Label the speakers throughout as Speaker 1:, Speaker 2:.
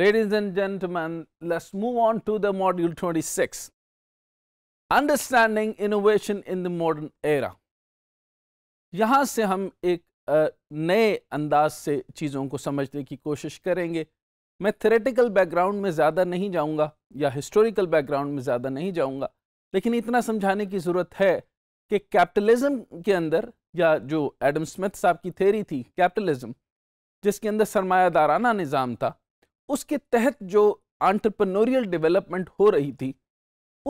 Speaker 1: Ladies and gentlemen, let's move on to the module 26 Understanding Innovation in the Modern Era. यहाँ से हम एक नए अंदाज से चीज़ों को समझने की कोशिश करेंगे मैं थेरेटिकल बैकग्राउंड में ज़्यादा नहीं जाऊँगा या हिस्टोरिकल बैकग्राउंड में ज़्यादा नहीं जाऊँगा लेकिन इतना समझाने की ज़रूरत है कि कैपिटलिज्म के अंदर या जो एडम स्मिथ साहब की थेरी थी कैपिटलिज्म जिसके अंदर सरमायादाराना निज़ाम था उसके तहत जो आंट्रप्रनोरियल डेवलपमेंट हो रही थी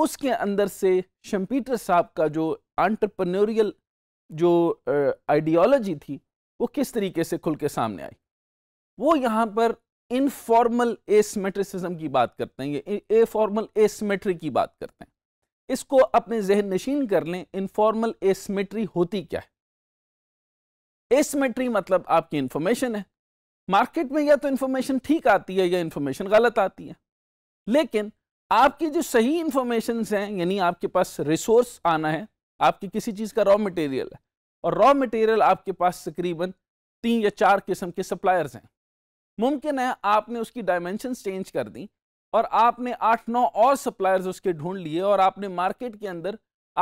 Speaker 1: उसके अंदर से शम्पीटर साहब का जो आंट्रप्रनोरियल जो आइडियोलॉजी थी वो किस तरीके से खुल के सामने आई वो यहाँ पर इनफॉर्मल एसमेट्रिसिज्म की बात करते हैं ये ए फॉर्मल एसमेट्री की बात करते हैं इसको अपने जहन नशीन कर लें इनफॉर्मल एसमेट्री होती क्या है एसमेट्री मतलब आपकी इंफॉर्मेशन है मार्केट में या तो इंफॉर्मेशन ठीक आती है या इन्फॉर्मेशन गलत आती है लेकिन आपकी जो सही इंफॉर्मेशन हैं यानी आपके पास रिसोर्स आना है आपकी किसी चीज़ का रॉ मटेरियल है और रॉ मटेरियल आपके पास तकरीबन तीन या चार किस्म के सप्लायर्स हैं मुमकिन है आपने उसकी डायमेंशन चेंज कर दी और आपने आठ नौ और सप्लायर्स उसके ढूंढ लिए और आपने मार्केट के अंदर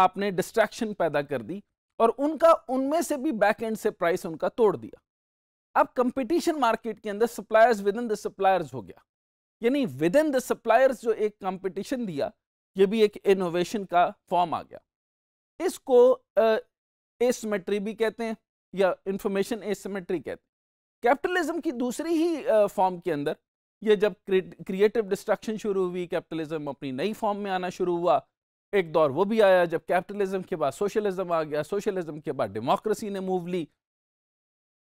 Speaker 1: आपने डिस्ट्रैक्शन पैदा कर दी और उनका उनमें से भी बैक एंड से प्राइस उनका तोड़ दिया अब कंपटीशन मार्केट के अंदर suppliers within the suppliers हो गया यानी विद इन द सप्लायर्स जो एक कंपटीशन दिया ये भी एक इनोवेशन का फॉर्म आ गया इसको एसमेट्री भी कहते हैं या इंफॉर्मेशन एसमेट्री कहते हैं कैपिटलिज्म की दूसरी ही फॉर्म के अंदर ये जब क्रिएटिव डिस्ट्रक्शन शुरू हुई कैपिटलिज्म अपनी नई फॉर्म में आना शुरू हुआ एक दौर वो भी आया जब कैपिटलिज्म के बाद सोशलिज्म आ गया सोशलिज्म के बाद डेमोक्रेसी ने मूव ली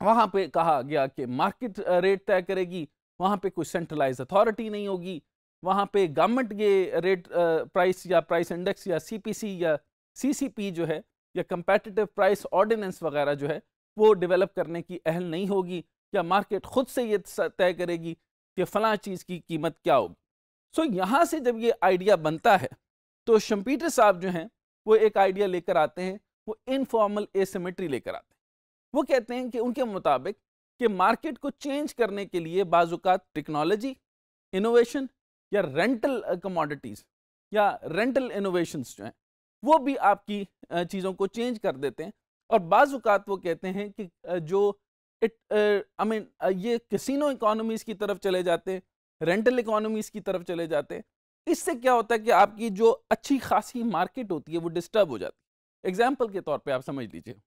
Speaker 1: वहाँ पे कहा गया कि मार्केट रेट तय करेगी वहाँ पे कोई सेंट्रलाइज अथॉरिटी नहीं होगी वहाँ पे गवर्नमेंट के रेट प्राइस या प्राइस इंडेक्स या सीपीसी या सीसीपी जो है या कंपेटिटिव प्राइस ऑर्डिनेंस वगैरह जो है वो डेवलप करने की अहल नहीं होगी या मार्केट खुद से ये तय करेगी कि फ़ला चीज़ की कीमत क्या होगी सो यहाँ से जब ये आइडिया बनता है तो शम्पीटर साहब जो हैं वो एक आइडिया लेकर आते हैं वो इनफॉर्मल एसिमेट्री लेकर आते हैं वो कहते हैं कि उनके मुताबिक कि मार्केट को चेंज करने के लिए बाजुका टेक्नोलॉजी इनोवेशन या रेंटल कमोडिटीज़ या रेंटल इनोवेशंस जो हैं वो भी आपकी चीज़ों को चेंज कर देते हैं और बाज़ात वो कहते हैं कि जो इट आई मीन ये कसिनो इकोनॉमीज़ की तरफ चले जाते हैं रेंटल इकोनॉमीज़ की तरफ चले जाते हैं इससे क्या होता है कि आपकी जो अच्छी खासी मार्केट होती है वो डिस्टर्ब हो जाती है एग्जाम्पल के तौर पर आप समझ लीजिए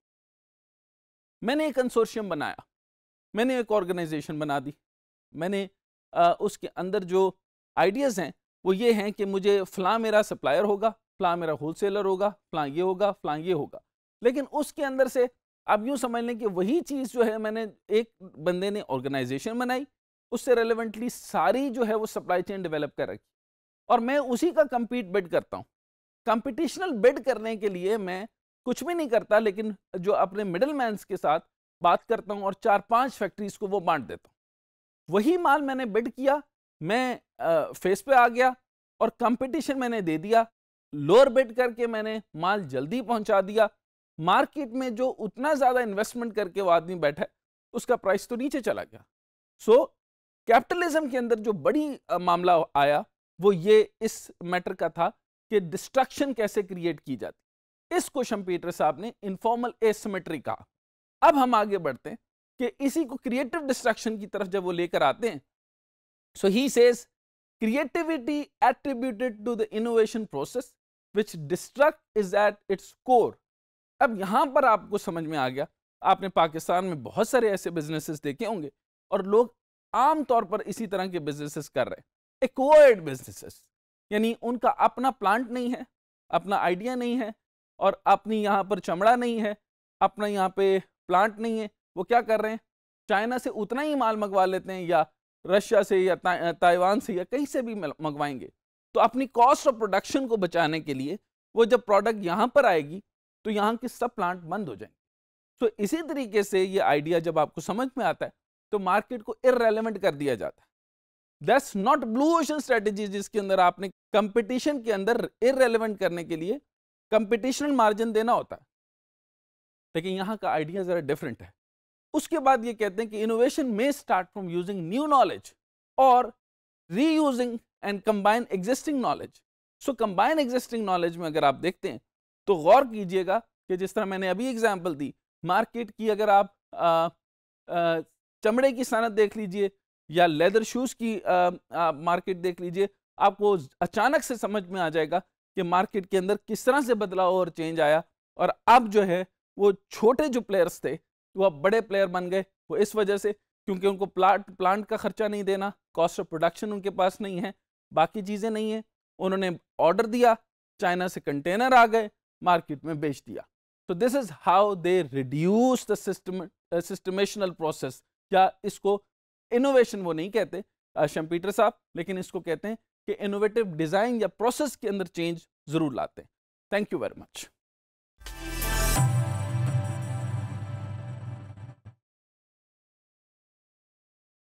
Speaker 1: मैंने एक कंसोर्शियम बनाया मैंने एक ऑर्गेनाइजेशन बना दी मैंने आ, उसके अंदर जो आइडियाज़ हैं वो ये हैं कि मुझे फ़लाँ मेरा सप्लायर होगा फ़लाँ मेरा होलसेलर होगा फ़लाँ ये होगा फ़लाँ ये होगा लेकिन उसके अंदर से आप यूँ समझ लें कि वही चीज़ जो है मैंने एक बंदे ने ऑर्गेनाइजेशन बनाई उससे रेलिवेंटली सारी जो है वो सप्लाई चेन डेवलप कर रखी और मैं उसी का कम्पीट बिड करता हूँ कंपटीशनल बिड करने के लिए मैं कुछ भी नहीं करता लेकिन जो अपने मिडल मैं के साथ बात करता हूँ और चार पाँच फैक्ट्रीज को वो बांट देता हूँ वही माल मैंने बिड किया मैं फेस पे आ गया और कंपटीशन मैंने दे दिया लोअर बिड करके मैंने माल जल्दी पहुंचा दिया मार्केट में जो उतना ज़्यादा इन्वेस्टमेंट करके वो आदमी बैठा है उसका प्राइस तो नीचे चला गया सो so, कैपिटलिज्म के अंदर जो बड़ी मामला आया वो ये इस मैटर का था कि डिस्ट्रक्शन कैसे क्रिएट की जाती इस क्वेश्चन शम्पीटर साहब ने इनफॉर्मल एसमेट्री का अब हम आगे बढ़ते हैं कि इसी को क्रिएटिव डिस्ट्रक्शन की तरफ जब वो लेकर आते हैं so he says creativity attributed to the innovation process which destruct is at its core अब यहां पर आपको समझ में आ गया आपने पाकिस्तान में बहुत सारे ऐसे बिजनेसेस देखे होंगे और लोग आम तौर पर इसी तरह के बिजनेसेस कर रहे हैं एक्वायर्ड बिजनेसेस यानी उनका अपना प्लांट नहीं है अपना आइडिया नहीं है और अपनी यहाँ पर चमड़ा नहीं है अपना यहाँ पे प्लांट नहीं है वो क्या कर रहे हैं चाइना से उतना ही माल मंगवा लेते हैं या रशिया से या ताइवान से या कहीं से भी मंगवाएंगे तो अपनी कॉस्ट ऑफ प्रोडक्शन को बचाने के लिए वो जब प्रोडक्ट यहाँ पर आएगी तो यहाँ के सब प्लांट बंद हो जाएंगे तो इसी तरीके से ये आइडिया जब आपको समझ में आता है तो मार्केट को इरेलीवेंट कर दिया जाता है that's not blue ocean strategy जिसके अंदर आपने कंपटीशन के अंदर इरेलीवेंट करने के लिए कंपिटिशनल मार्जिन देना होता है लेकिन यहां का आइडिया ज़रा डिफरेंट है उसके बाद ये कहते हैं कि इनोवेशन में start from using new knowledge और reusing and combine existing knowledge so combine existing knowledge में अगर आप देखते हैं तो गौर कीजिएगा कि जिस तरह मैंने अभी एग्जाम्पल दी मार्केट की अगर आप आ, आ, चमड़े की सनत देख लीजिए या लेदर शूज़ की आ, आ, मार्केट देख लीजिए आपको अचानक से समझ में आ जाएगा कि मार्केट के अंदर किस तरह से बदलाव और चेंज आया और अब जो है वो छोटे जो प्लेयर्स थे वो तो अब बड़े प्लेयर बन गए वो इस वजह से क्योंकि उनको प्लांट प्लांट का खर्चा नहीं देना कॉस्ट ऑफ प्रोडक्शन उनके पास नहीं है बाकी चीज़ें नहीं हैं उन्होंने ऑर्डर दिया चाइना से कंटेनर आ गए मार्केट में बेच दिया तो this is how they reduce the system systemational process या इसको इनोवेशन वो नहीं कहते शम्पीटर साहब लेकिन इसको कहते हैं कि इनोवेटिव डिज़ाइन या प्रोसेस के अंदर चेंज ज़रूर लाते हैं थैंक यू वेरी मच